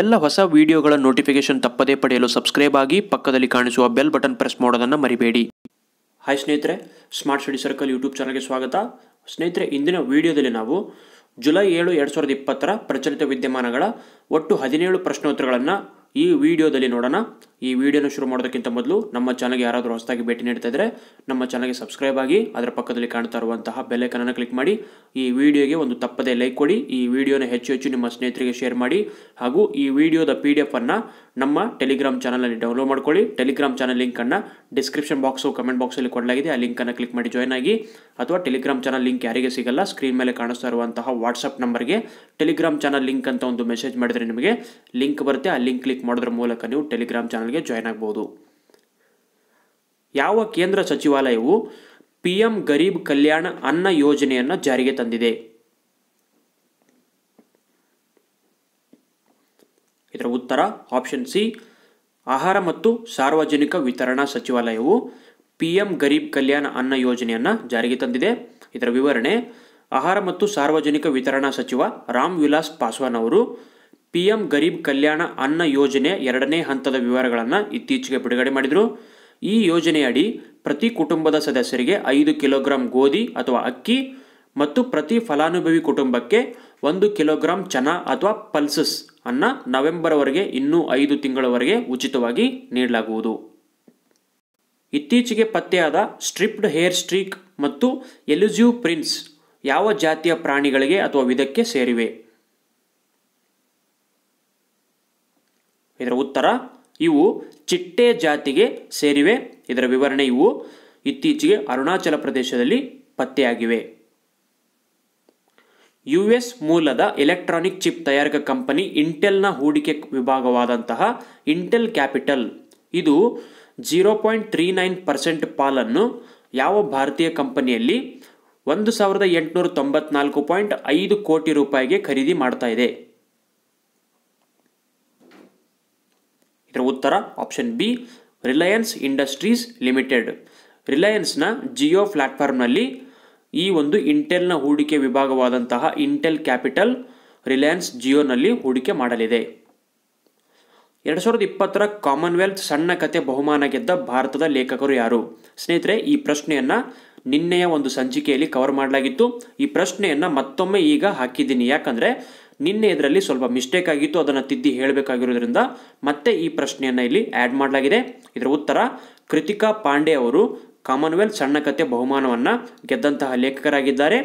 ಎಲ್ಲ ಹೊಸ ವಿಡಿಯೋಗಳ ನೋಟಿಫಿಕೇಶನ್ ತಪ್ಪದೇ ಪಡೆಯಲು ಸಬ್ಸ್ಕ್ರೈಬ್ ಆಗಿ ಪಕ್ಕದಲ್ಲಿ ಕಾಣಿಸುವ ಬೆಲ್ ಬಟನ್ ಪ್ರೆಸ್ ಮಾಡೋದನ್ನು ಮರಿಬೇಡಿ ಹಾಯ್ ಸ್ನೇಹಿತರೆ ಸ್ಮಾರ್ಟ್ ಸ್ಟಡಿ ಸರ್ಕಲ್ ಯೂಟ್ಯೂಬ್ ಚಾನಲ್ಗೆ ಸ್ವಾಗತ ಸ್ನೇಹಿತರೆ ಇಂದಿನ ವಿಡಿಯೋದಲ್ಲಿ ನಾವು ಜುಲೈ ಏಳು ಎರಡು ಸಾವಿರದ ಇಪ್ಪತ್ತರ ಪ್ರಚಲಿತ ವಿದ್ಯಮಾನಗಳ ಒಟ್ಟು ಹದಿನೇಳು ಪ್ರಶ್ನೋತ್ತರಗಳನ್ನು ಈ ವಿಡಿಯೋದಲ್ಲಿ ನೋಡೋಣ ಈ ವಿಡಿಯೋನ ಶುರು ಮಾಡೋದಕ್ಕಿಂತ ಮೊದಲು ನಮ್ಮ ಚಾನಲ್ಗೆ ಯಾರಾದರೂ ಹೊಸದಾಗಿ ಭೇಟಿ ನೀಡ್ತಾ ಇದ್ದರೆ ನಮ್ಮ ಚಾನಲ್ಗೆ ಸಬ್ಸ್ಕ್ರೈಬ್ ಆಗಿ ಅದರ ಪಕ್ಕದಲ್ಲಿ ಕಾಣ್ತಾ ಇರುವಂತಹ ಬೆಲೆಕನನ್ನು ಕ್ಲಿಕ್ ಮಾಡಿ ಈ ವಿಡಿಯೋಗೆ ಒಂದು ತಪ್ಪದೆ ಲೈಕ್ ಕೊಡಿ ಈ ವಿಡಿಯೋನ ಹೆಚ್ಚು ಹೆಚ್ಚು ನಿಮ್ಮ ಸ್ನೇಹಿತರಿಗೆ ಶೇರ್ ಮಾಡಿ ಹಾಗೂ ಈ ವಿಡಿಯೋದ ಪಿ ಡಿ ಎಫನ್ನು ನಮ್ಮ ಟೆಲಿಗ್ರಾಮ್ ಚಾನಲಲ್ಲಿ ಡೌನ್ಲೋಡ್ ಮಾಡ್ಕೊಳ್ಳಿ ಟೆಲಿಗ್ರಾಮ್ ಚಾನಲ್ ಲಿಂಕನ್ನು ಡಿಸ್ಕ್ರಿಪ್ಷನ್ ಬಾಕ್ಸು ಕಮೆಂಟ್ ಬಾಕ್ಸಲ್ಲಿ ಕೊಡಲಾಗಿದೆ ಆ ಲಿಂಕನ್ನು ಕ್ಲಿಕ್ ಮಾಡಿ ಜಾಯ್ನ್ ಆಗಿ ಅಥವಾ ಟೆಲಿಗ್ರಾಮ್ ಚಾನಲ್ ಲಿಂಕ್ ಯಾರಿಗೆ ಸಿಗಲ್ಲ ಸ್ಕ್ರೀನ್ ಮೇಲೆ ಕಾಣಿಸ್ತಾ ಇರುವಂತಹ ವಾಟ್ಸಪ್ ನಂಬರ್ಗೆ ಟೆಲಿಗ್ರಾಮ್ ಚಾನಲ್ ಲಿಂಕ್ ಅಂತ ಒಂದು ಮೆಸೇಜ್ ಮಾಡಿದರೆ ನಿಮಗೆ ಲಿಂಕ್ ಬರುತ್ತೆ ಆ ಲಿಂಕ್ ಕ್ಲಿಕ್ ಮಾಡೋದ್ರ ಮೂಲಕ ನೀವು ಟೆಲಿಗ್ರಾಮ್ ಚಾನಲ್ಗೆ ಜಾಯ್ನ್ ಆಗ್ಬೋದು ಯಾವ ಕೇಂದ್ರ ಸಚಿವಾಲಯವು ಪಿ ಎಂ ಗರೀಬ್ ಕಲ್ಯಾಣ ಅನ್ನ ಯೋಜನೆಯನ್ನು ಜಾರಿಗೆ ತಂದಿದೆ ಇದರ ಉತ್ತರ ಆಪ್ಷನ್ ಸಿ ಆಹಾರ ಮತ್ತು ಸಾರ್ವಜನಿಕ ವಿತರಣಾ ಸಚಿವಾಲಯವು ಪಿ ಎಂ ಗರೀಬ್ ಕಲ್ಯಾಣ ಅನ್ನ ಯೋಜನೆಯನ್ನು ಜಾರಿಗೆ ತಂದಿದೆ ಇದರ ವಿವರಣೆ ಆಹಾರ ಮತ್ತು ಸಾರ್ವಜನಿಕ ವಿತರಣಾ ಸಚಿವ ರಾಮ್ ವಿಲಾಸ್ ಪಾಸ್ವಾನ್ ಅವರು ಪಿ ಎಂ ಗರೀಬ್ ಕಲ್ಯಾಣ ಅನ್ನ ಯೋಜನೆ ಎರಡನೇ ಹಂತದ ವಿವರಗಳನ್ನು ಇತ್ತೀಚೆಗೆ ಬಿಡುಗಡೆ ಮಾಡಿದರು ಈ ಯೋಜನೆಯಡಿ ಪ್ರತಿ ಕುಟುಂಬದ ಸದಸ್ಯರಿಗೆ ಐದು ಕಿಲೋಗ್ರಾಂ ಗೋಧಿ ಅಥವಾ ಅಕ್ಕಿ ಮತ್ತು ಪ್ರತಿ ಫಲಾನುಭವಿ ಕುಟುಂಬಕ್ಕೆ ಒಂದು ಕಿಲೋಗ್ರಾಂ ಚನ ಅಥವಾ ಪಲ್ಸಸ್ ಅನ್ನ ನವೆಂಬರ್ವರೆಗೆ ಇನ್ನೂ ಐದು ತಿಂಗಳವರೆಗೆ ಉಚಿತವಾಗಿ ನೀಡಲಾಗುವುದು ಇತ್ತೀಚೆಗೆ ಪತ್ತೆಯಾದ ಸ್ಟ್ರಿಪ್ಡ್ ಹೇರ್ ಸ್ಟ್ರೀಕ್ ಮತ್ತು ಎಲುಜಿವ್ ಪ್ರಿನ್ಸ್ ಯಾವ ಜಾತಿಯ ಪ್ರಾಣಿಗಳಿಗೆ ಅಥವಾ ವಿಧಕ್ಕೆ ಸೇರಿವೆ ಇದರ ಉತ್ತರ ಇವು ಚಿಟ್ಟೆ ಜಾತಿಗೆ ಸೇರಿವೆ ಇದರ ವಿವರಣೆ ಇವು ಇತ್ತೀಚೆಗೆ ಅರುಣಾಚಲ ಪ್ರದೇಶದಲ್ಲಿ ಪತ್ತೆಯಾಗಿವೆ ಯು ಎಸ್ ಮೂಲದ ಎಲೆಕ್ಟ್ರಾನಿಕ್ ಚಿಪ್ ತಯಾರಿಕಾ ಕಂಪನಿ ಇಂಟೆಲ್ನ ಹೂಡಿಕೆ ವಿಭಾಗವಾದಂತಹ ಇಂಟೆಲ್ ಕ್ಯಾಪಿಟಲ್ ಇದು zero point three nine percent ಪಾಲನ್ನು ಯಾವ ಭಾರತೀಯ ಕಂಪನಿಯಲ್ಲಿ ಒಂದು ಸಾವಿರದ ಎಂಟುನೂರ ತೊಂಬತ್ನಾಲ್ಕು ಪಾಯಿಂಟ್ ಐದು ಕೋಟಿ ರೂಪಾಯಿಗೆ ಖರೀದಿ ಮಾಡ್ತಾ ಇದೆ ಇದರ ಉತ್ತರ option B Reliance Industries Limited ರಿಲಯನ್ಸ್ನ ಜಿಯೋ ಪ್ಲಾಟ್ಫಾರ್ಮ್ನಲ್ಲಿ ಈ ಒಂದು ಇಂಟೆಲ್ನ ಹೂಡಿಕೆ ವಿಭಾಗವಾದಂತಹ ಇಂಟೆಲ್ ಕ್ಯಾಪಿಟಲ್ ರಿಲಯನ್ಸ್ ಜಿಯೋನಲ್ಲಿ ಹೂಡಿಕೆ ಮಾಡಲಿದೆ ಎರಡು ಸಾವಿರದ ಇಪ್ಪತ್ತರ ಕಾಮನ್ವೆಲ್ತ್ ಸಣ್ಣ ಕತೆ ಬಹುಮಾನ ಗೆದ್ದ ಭಾರತದ ಲೇಖಕರು ಯಾರು ಸ್ನೇಹಿತರೆ ಈ ಪ್ರಶ್ನೆಯನ್ನು ನಿನ್ನೆಯ ಒಂದು ಸಂಚಿಕೆಯಲ್ಲಿ ಕವರ್ ಮಾಡಲಾಗಿತ್ತು ಈ ಪ್ರಶ್ನೆಯನ್ನು ಮತ್ತೊಮ್ಮೆ ಈಗ ಹಾಕಿದ್ದೀನಿ ಯಾಕಂದರೆ ನಿನ್ನೆ ಇದರಲ್ಲಿ ಸ್ವಲ್ಪ ಮಿಸ್ಟೇಕ್ ಆಗಿತ್ತು ಅದನ್ನು ತಿದ್ದಿ ಹೇಳಬೇಕಾಗಿರೋದ್ರಿಂದ ಮತ್ತೆ ಈ ಪ್ರಶ್ನೆಯನ್ನು ಇಲ್ಲಿ ಆ್ಯಡ್ ಮಾಡಲಾಗಿದೆ ಇದರ ಉತ್ತರ ಕೃತಿಕಾ ಪಾಂಡೆ ಅವರು ಕಾಮನ್ವೆಲ್ತ್ ಸಣ್ಣ ಕಥೆ ಬಹುಮಾನವನ್ನು ಗೆದ್ದಂತಹ ಲೇಖಕರಾಗಿದ್ದಾರೆ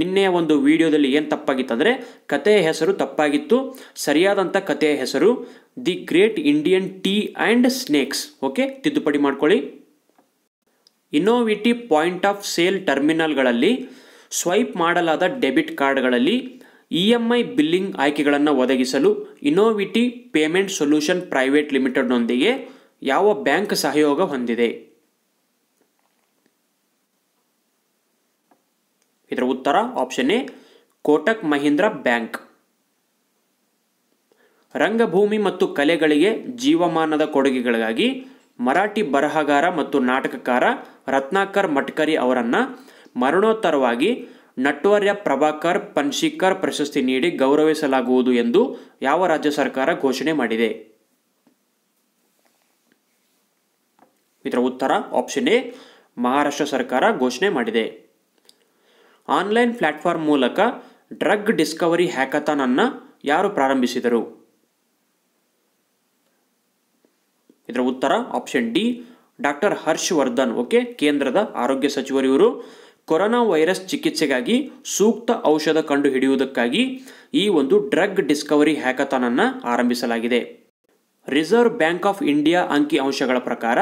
ನಿನ್ನೆಯ ಒಂದು ವಿಡಿಯೋದಲ್ಲಿ ಏನು ತಪ್ಪಾಗಿತ್ತು ಅಂದರೆ ಕಥೆಯ ಹೆಸರು ತಪ್ಪಾಗಿತ್ತು ಸರಿಯಾದಂಥ ಕಥೆಯ ಹೆಸರು the great Indian tea and snakes okay ತಿದ್ದುಪಡಿ ಮಾಡ್ಕೊಳ್ಳಿ ಇನ್ನೋವೇಟಿವ್ ಪಾಯಿಂಟ್ ಆಫ್ ಸೇಲ್ ಟರ್ಮಿನಲ್ಗಳಲ್ಲಿ ಸ್ವೈಪ್ ಮಾಡಲಾದ ಡೆಬಿಟ್ ಕಾರ್ಡ್ಗಳಲ್ಲಿ ಇಎಂಐ ಬಿಲ್ಲಿಂಗ್ ಆಯ್ಕೆಗಳನ್ನು ಒದಗಿಸಲು ಇನೋವಿಟಿ ಪೇಮೆಂಟ್ ಸೊಲ್ಯೂಷನ್ ಪ್ರೈವೇಟ್ ಲಿಮಿಟೆಡ್ನೊಂದಿಗೆ ಯಾವ ಬ್ಯಾಂಕ್ ಸಹಯೋಗ ಹೊಂದಿದೆ ಇದರ ಉತ್ತರ option A Kotak Mahindra bank ರಂಗಭೂಮಿ ಮತ್ತು ಕಲೆಗಳಿಗೆ ಜೀವಮಾನದ ಕೊಡುಗೆಗಳಿಗಾಗಿ ಮರಾಠಿ ಬರಹಗಾರ ಮತ್ತು ನಾಟಕಕಾರ ರತ್ನಾಕರ್ ಮಟ್ಕರಿ ಅವರನ್ನು ಮರಣೋತ್ತರವಾಗಿ ನಟ್ವರ್ಯ ಪ್ರಭಾಕರ್ ಪನ್ಶಿಕರ್ ಪ್ರಶಸ್ತಿ ನೀಡಿ ಗೌರವಿಸಲಾಗುವುದು ಎಂದು ಯಾವ ರಾಜ್ಯ ಸರ್ಕಾರ ಘೋಷಣೆ ಮಾಡಿದೆ ಇದರ ಉತ್ತರ ಆಪ್ಷನ್ ಎ ಮಹಾರಾಷ್ಟ್ರ ಸರ್ಕಾರ ಘೋಷಣೆ ಮಾಡಿದೆ ಆನ್ಲೈನ್ ಪ್ಲಾಟ್ಫಾರ್ಮ್ ಮೂಲಕ ಡ್ರಗ್ ಡಿಸ್ಕವರಿ ಹ್ಯಾಕಥಾನ್ ಅನ್ನು ಯಾರು ಪ್ರಾರಂಭಿಸಿದರು ಇದರ ಉತ್ತರ option D doctor Harshvardhan okay ಕೇಂದ್ರದ ಆರೋಗ್ಯ ಸಚಿವರಿವರು ಕೊರೋನಾ ವೈರಸ್ ಚಿಕಿತ್ಸೆಗಾಗಿ ಸೂಕ್ತ ಔಷಧ ಕಂಡುಹಿಡಿಯುವುದಕ್ಕಾಗಿ ಈ ಒಂದು ಡ್ರಗ್ ಡಿಸ್ಕವರಿ ಹ್ಯಾಕಥಾನ್ ಅನ್ನು ಆರಂಭಿಸಲಾಗಿದೆ ರಿಸರ್ವ್ ಬ್ಯಾಂಕ್ ಆಫ್ ಇಂಡಿಯಾ ಅಂಕಿ ಅಂಶಗಳ ಪ್ರಕಾರ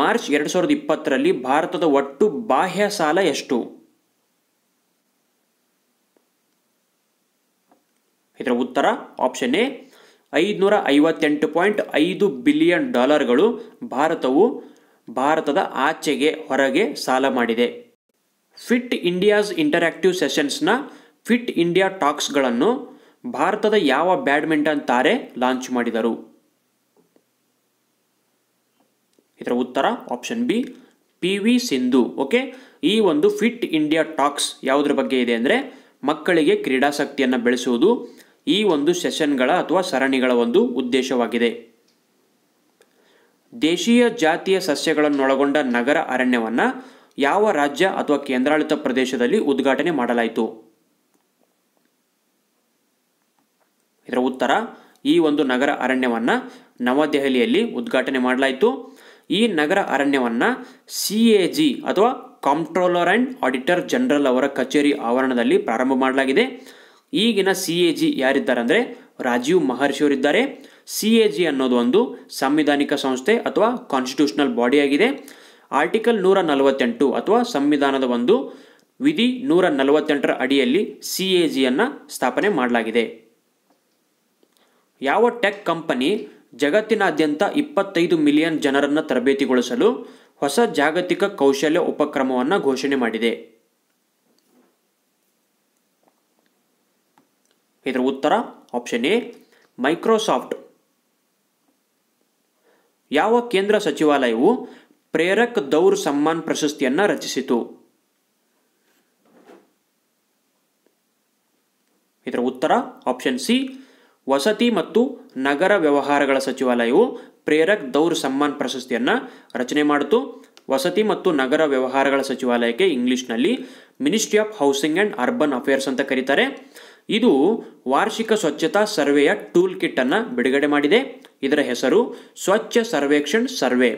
ಮಾರ್ಚ್ ಎರಡು ಸಾವಿರದ ಇಪ್ಪತ್ತರಲ್ಲಿ ಭಾರತದ ಒಟ್ಟು ಬಾಹ್ಯ ಸಾಲ ಎಷ್ಟು ಇದರ ಉತ್ತರ ಆಪ್ಷನ್ ಎ ಐದುನೂರ ಐವತ್ತೆಂಟು ಪಾಯಿಂಟ್ ಐದು ಬಿಲಿಯನ್ ಡಾಲರ್ಗಳು ಭಾರತವು ಭಾರತದ ಆಚೆಗೆ ಹೊರಗೆ ಸಾಲ ಮಾಡಿದೆ ಫಿಟ್ ಇಂಡಿಯಾಸ್ ಇಂಟರಾಕ್ಟಿವ್ ಸೆಷನ್ಸ್ನ ಫಿಟ್ ಇಂಡಿಯಾ ಟಾಕ್ಸ್ಗಳನ್ನು ಭಾರತದ ಯಾವ ಬ್ಯಾಡ್ಮಿಂಟನ್ ತಾರೆ ಲಾಂಚ್ ಮಾಡಿದರು ಇದರ ಉತ್ತರ option B P V Sindhu okay ಈ ಒಂದು ಫಿಟ್ ಇಂಡಿಯಾ ಟಾಕ್ಸ್ ಯಾವುದ್ರ ಬಗ್ಗೆ ಇದೆ ಅಂದರೆ ಮಕ್ಕಳಿಗೆ ಕ್ರೀಡಾಸಕ್ತಿಯನ್ನು ಬೆಳೆಸುವುದು ಈ ಒಂದು ಸೆಷನ್ಗಳ ಅಥವಾ ಸರಣಿಗಳ ಒಂದು ಉದ್ದೇಶವಾಗಿದೆ ದೇಶೀಯ ಜಾತಿಯ ಸಸ್ಯಗಳನ್ನೊಳಗೊಂಡ ನಗರ ಅರಣ್ಯವನ್ನು ಯಾವ ರಾಜ್ಯ ಅಥವಾ ಕೇಂದ್ರಾಡಳಿತ ಪ್ರದೇಶದಲ್ಲಿ ಉದ್ಘಾಟನೆ ಮಾಡಲಾಯಿತು ಇದರ ಉತ್ತರ ಈ ಒಂದು ನಗರ ಅರಣ್ಯವನ್ನು ನವದೆಹಲಿಯಲ್ಲಿ ಉದ್ಘಾಟನೆ ಮಾಡಲಾಯಿತು ಈ ನಗರ ಅರಣ್ಯವನ್ನು ಸಿ ಎ ಜಿ ಅಥವಾ ಕಾಂಪ್ಟ್ರೋಲರ್ ಆ್ಯಂಡ್ ಆಡಿಟರ್ ಜನರಲ್ ಅವರ ಕಚೇರಿ ಆವರಣದಲ್ಲಿ ಪ್ರಾರಂಭ ಮಾಡಲಾಗಿದೆ ಈಗಿನ ಸಿ ಎ ಜಿ ಯಾರಿದ್ದಾರೆ ಅಂದರೆ ರಾಜೀವ್ ಮಹರ್ಷಿಯವರಿದ್ದಾರೆ ಸಿ ಎ ಜಿ ಅನ್ನೋದು ಒಂದು ಸಂವಿಧಾನಿಕ ಸಂಸ್ಥೆ ಅಥವಾ ಕಾನ್ಸ್ಟಿಟ್ಯೂಷನಲ್ ಬಾಡಿಯಾಗಿದೆ ಆರ್ಟಿಕಲ್ ನೂರ ನಲವತ್ತೆಂಟು ಅಥವಾ ಸಂವಿಧಾನದ ಒಂದು ವಿಧಿ ನೂರ ನಲವತ್ತೆಂಟರ ಅಡಿಯಲ್ಲಿ ಸಿ ಎ ಜಿಯನ್ನು ಸ್ಥಾಪನೆ ಮಾಡಲಾಗಿದೆ ಯಾವ ಟೆಕ್ ಕಂಪನಿ ಜಗತ್ತಿನಾದ್ಯಂತ ಇಪ್ಪತ್ತೈದು ಮಿಲಿಯನ್ ಜನರನ್ನು ತರಬೇತಿಗೊಳಿಸಲು ಹೊಸ ಜಾಗತಿಕ ಕೌಶಲ್ಯ ಉಪಕ್ರಮವನ್ನು ಘೋಷಣೆ ಮಾಡಿದೆ ಇದರ ಉತ್ತರ ಆಪ್ಷನ್ ಎ ಮೈಕ್ರೋಸಾಫ್ಟ್ ಯಾವ ಕೇಂದ್ರ ಸಚಿವಾಲಯವು ಪ್ರೇರಕ್ ದೌರ್ ಸಮ್ಮಾನ್ ಪ್ರಶಸ್ತಿಯನ್ನು ರಚಿಸಿತು ಇದರ ಉತ್ತರ ಆಪ್ಷನ್ ಸಿ ವಸತಿ ಮತ್ತು ನಗರ ವ್ಯವಹಾರಗಳ ಸಚಿವಾಲಯವು ಪ್ರೇರಕ್ ದೌರ್ ಸಮ್ಮಾನ್ ಪ್ರಶಸ್ತಿಯನ್ನ ರಚನೆ ಮಾಡಿತು ವಸತಿ ಮತ್ತು ನಗರ ವ್ಯವಹಾರಗಳ ಸಚಿವಾಲಯಕ್ಕೆ ಇಂಗ್ಲಿಷ್ನಲ್ಲಿ ministry of housing and urban affairs ಅಂತ ಕರೀತಾರೆ ಇದು ವಾರ್ಷಿಕ ಸ್ವಚ್ಛತಾ ಸರ್ವೆಯ ಟೂಲ್ ಕಿಟ್ ಅನ್ನು ಬಿಡುಗಡೆ ಮಾಡಿದೆ ಇದರ ಹೆಸರು ಸ್ವಚ್ಛ ಸರ್ವೇಕ್ಷಣ್ ಸರ್ವೆ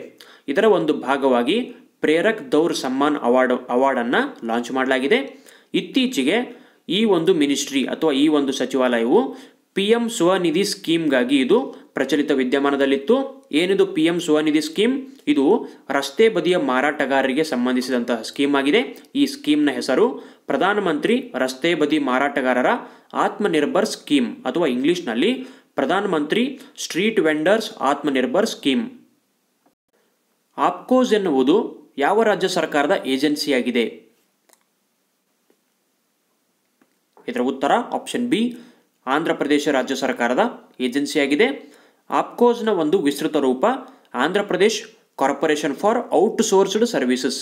ಇದರ ಒಂದು ಭಾಗವಾಗಿ ಪ್ರೇರಕ್ ದೌರ್ ಸಮ್ಮಾನ್ ಅವಾರ್ಡ್ ಅವಾರ್ಡನ್ನು ಲಾಂಚ್ ಮಾಡಲಾಗಿದೆ ಇತ್ತೀಚೆಗೆ ಈ ಒಂದು ಮಿನಿಸ್ಟ್ರಿ ಅಥವಾ ಈ ಒಂದು ಸಚಿವಾಲಯವು ಪಿ ಎಂ ಸ್ವನಿಧಿ ಸ್ಕೀಮ್ಗಾಗಿ ಇದು ಪ್ರಚಲಿತ ವಿದ್ಯಮಾನದಲ್ಲಿತ್ತು ಏನಿದು ಪಿ ಎಂ ಸ್ವನಿಧಿ ಸ್ಕೀಮ್ ಇದು ರಸ್ತೆ ಬದಿಯ ಮಾರಾಟಗಾರರಿಗೆ ಸಂಬಂಧಿಸಿದಂತಹ ಸ್ಕೀಮ್ ಆಗಿದೆ ಈ ಸ್ಕೀಮ್ನ ಹೆಸರು ಪ್ರಧಾನಮಂತ್ರಿ ರಸ್ತೆ ಬದಿ ಮಾರಾಟಗಾರರ ಆತ್ಮನಿರ್ಭರ್ ಸ್ಕೀಮ್ ಅಥವಾ ಇಂಗ್ಲಿಷ್ನಲ್ಲಿ Pradhan Mantri street vendors Atmanirbhar scheme APCOS ಎನ್ನುವುದು ಯಾವ ರಾಜ್ಯ ಸರ್ಕಾರದ ಏಜೆನ್ಸಿಯಾಗಿದೆ ಇದರ ಉತ್ತರ ಆಪ್ಷನ್ ಬಿ ಆಂಧ್ರ ಪ್ರದೇಶ ರಾಜ್ಯ ಸರ್ಕಾರದ ಏಜೆನ್ಸಿಯಾಗಿದೆ ಆಪ್ಕೋಸ್ನ ಒಂದು ವಿಸ್ತೃತ ರೂಪ Andhra Pradesh corporation for out sourced services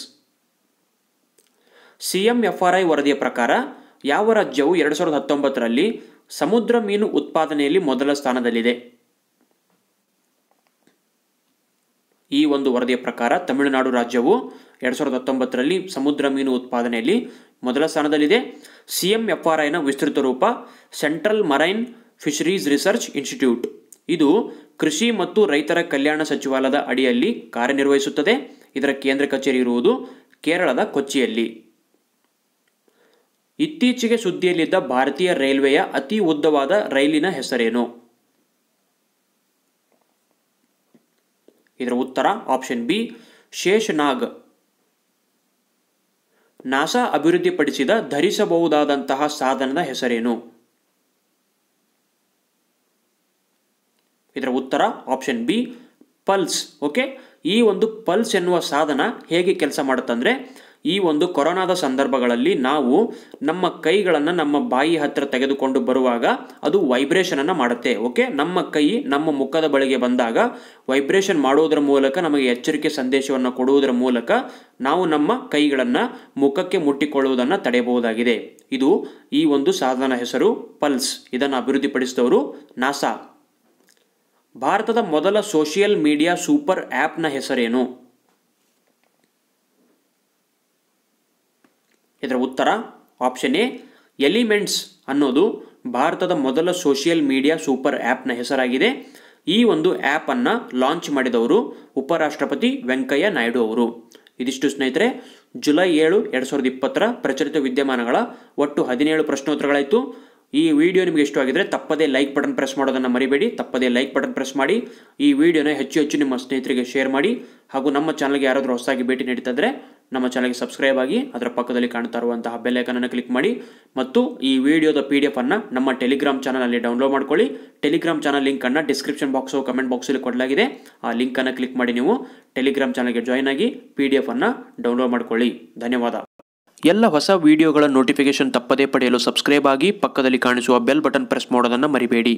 CM FRI ವರದಿಯ ಪ್ರಕಾರ ಯಾವ ರಾಜ್ಯವು ಎರಡು ಸಾವಿರದ ಹತ್ತೊಂಬತ್ತರಲ್ಲಿ ಸಮುದ್ರ ಮೀನು ಉತ್ಪಾದನೆಯಲ್ಲಿ ಮೊದಲ ಸ್ಥಾನದಲ್ಲಿದೆ ಈ ಒಂದು ವರದಿಯ ಪ್ರಕಾರ ತಮಿಳುನಾಡು ರಾಜ್ಯವು ಎರಡು ಸಾವಿರದ ಹತ್ತೊಂಬತ್ತರಲ್ಲಿ ಸಮುದ್ರ ಮೀನು ಉತ್ಪಾದನೆಯಲ್ಲಿ ಮೊದಲ ಸ್ಥಾನದಲ್ಲಿದೆ ಸಿ ಎಂ ಎಫ್ ಆರ್ ಐನ ವಿಸ್ತೃತ ರೂಪ central marine fisheries research institute ಇದು ಕೃಷಿ ಮತ್ತು ರೈತರ ಕಲ್ಯಾಣ ಸಚಿವಾಲಯದ ಅಡಿಯಲ್ಲಿ ಕಾರ್ಯನಿರ್ವಹಿಸುತ್ತದೆ ಇದರ ಕೇಂದ್ರ ಕಚೇರಿ ಇರುವುದು ಕೇರಳದ ಕೊಚ್ಚಿಯಲ್ಲಿ ಇತ್ತೀಚೆಗೆ ಸುದ್ದಿಯಲ್ಲಿದ್ದ ಭಾರತೀಯ ರೈಲ್ವೆಯ ಅತಿ ಉದ್ದವಾದ ರೈಲಿನ ಹೆಸರೇನು ಇದರ ಉತ್ತರ ಆಪ್ಷನ್ ಬಿ ಶೇಷನಾಗ್ ನಾಸಾ ಅಭಿವೃದ್ಧಿಪಡಿಸಿದ ಧರಿಸಬಹುದಾದಂತಹ ಸಾಧನದ ಹೆಸರೇನು ಇದರ ಉತ್ತರ ಆಪ್ಷನ್ ಬಿ ಪಲ್ಸ್ ಓಕೆ ಈ ಒಂದು ಪಲ್ಸ್ ಎನ್ನುವ ಸಾಧನ ಹೇಗೆ ಕೆಲಸ ಮಾಡುತ್ತಂದ್ರೆ ಈ ಒಂದು ಕೊರೋನಾದ ಸಂದರ್ಭಗಳಲ್ಲಿ ನಾವು ನಮ್ಮ ಕೈಗಳನ್ನು ನಮ್ಮ ಬಾಯಿ ಹತ್ತಿರ ತೆಗೆದುಕೊಂಡು ಬರುವಾಗ ಅದು ವೈಬ್ರೇಷನನ್ನು ಮಾಡುತ್ತೆ ಓಕೆ ನಮ್ಮ ಕೈ ನಮ್ಮ ಮುಖದ ಬಳಿಗೆ ಬಂದಾಗ ವೈಬ್ರೇಷನ್ ಮಾಡುವುದರ ಮೂಲಕ ನಮಗೆ ಎಚ್ಚರಿಕೆ ಸಂದೇಶವನ್ನು ಕೊಡುವುದರ ಮೂಲಕ ನಾವು ನಮ್ಮ ಕೈಗಳನ್ನು ಮುಖಕ್ಕೆ ಮುಟ್ಟಿಕೊಳ್ಳುವುದನ್ನು ತಡೆಯಬಹುದಾಗಿದೆ ಇದು ಈ ಒಂದು ಸಾಧನ ಹೆಸರು ಪಲ್ಸ್ ಇದನ್ನು ಅಭಿವೃದ್ಧಿಪಡಿಸಿದವರು ನಾಸಾ ಭಾರತದ ಮೊದಲ ಸೋಷಿಯಲ್ ಮೀಡಿಯಾ ಸೂಪರ್ ಆ್ಯಪ್ನ ಹೆಸರೇನು ಇದರ ಉತ್ತರ ಆಪ್ಷನ್ ಎ ಎಲಿಮೆಂಟ್ಸ್ ಅನ್ನೋದು ಭಾರತದ ಮೊದಲ ಸೋಷಿಯಲ್ ಮೀಡಿಯಾ ಸೂಪರ್ ಆ್ಯಪ್ನ ಹೆಸರಾಗಿದೆ ಈ ಒಂದು ಆ್ಯಪನ್ನು ಲಾಂಚ್ ಮಾಡಿದವರು ಉಪರಾಷ್ಟ್ರಪತಿ ವೆಂಕಯ್ಯ ನಾಯ್ಡು ಅವರು ಇದಿಷ್ಟು ಸ್ನೇಹಿತರೆ ಜುಲೈ ಏಳು ಎರಡು ಸಾವಿರದ ಇಪ್ಪತ್ತರ ಪ್ರಚಲಿತ ವಿದ್ಯಮಾನಗಳ ಒಟ್ಟು ಹದಿನೇಳು ಪ್ರಶ್ನೋತ್ತರಗಳಾಯಿತು ಈ ವಿಡಿಯೋ ನಿಮಗೆ ಇಷ್ಟವಾಗಿದ್ದರೆ ತಪ್ಪದೇ ಲೈಕ್ ಬಟನ್ ಪ್ರೆಸ್ ಮಾಡೋದನ್ನು ಮರಿಬೇಡಿ ತಪ್ಪದೇ ಲೈಕ್ ಬಟನ್ ಪ್ರೆಸ್ ಮಾಡಿ ಈ ವಿಡಿಯೋನ ಹೆಚ್ಚು ಹೆಚ್ಚು ನಿಮ್ಮ ಸ್ನೇಹಿತರಿಗೆ ಶೇರ್ ಮಾಡಿ ಹಾಗೂ ನಮ್ಮ ಚಾನಲ್ಗೆ ಯಾರಾದರೂ ಹೊಸದಾಗಿ ಭೇಟಿ ನೀಡ್ತಿದ್ರೆ ನಮ್ಮ ಚಾನಲ್ಗೆ ಸಬ್ಸ್ಕ್ರೈಬ್ ಆಗಿ ಅದರ ಪಕ್ಕದಲ್ಲಿ ಕಾಣ್ತಾ ಇರುವಂತಹ ಬೆಲ್ಲೈಕನನ್ನು ಕ್ಲಿಕ್ ಮಾಡಿ ಮತ್ತು ಈ ವಿಡಿಯೋದ ಪಿ ಡಿ ಎಫನ್ನು ನಮ್ಮ ಟೆಲಿಗ್ರಾಮ್ ಚಾನಲಲ್ಲಿ ಡೌನ್ಲೋಡ್ ಮಾಡ್ಕೊಳ್ಳಿ ಟೆಲಿಗ್ರಾಮ್ ಚಾನಲ್ ಲಿಂಕನ್ನು ಡಿಸ್ಕ್ರಿಪ್ಷನ್ ಬಾಕ್ಸು ಕಮೆಂಟ್ ಬಾಕ್ಸಲ್ಲಿ ಕೊಡಲಾಗಿದೆ ಆ ಲಿಂಕನ್ನು ಕ್ಲಿಕ್ ಮಾಡಿ ನೀವು ಟೆಲಿಗ್ರಾಮ್ ಚಾನಲ್ಗೆ ಜಾಯ್ನ್ ಆಗಿ ಪಿ ಡಿ ಎಫನ್ನು ಡೌನ್ಲೋಡ್ ಮಾಡ್ಕೊಳ್ಳಿ ಧನ್ಯವಾದ ಎಲ್ಲ ಹೊಸ ವಿಡಿಯೋಗಳ ನೋಟಿಫಿಕೇಷನ್ ತಪ್ಪದೇ ಪಡೆಯಲು ಸಬ್ಸ್ಕ್ರೈಬ್ ಆಗಿ ಪಕ್ಕದಲ್ಲಿ ಕಾಣಿಸುವ ಬೆಲ್ ಬಟನ್ ಪ್ರೆಸ್ ಮಾಡೋದನ್ನು ಮರಿಬೇಡಿ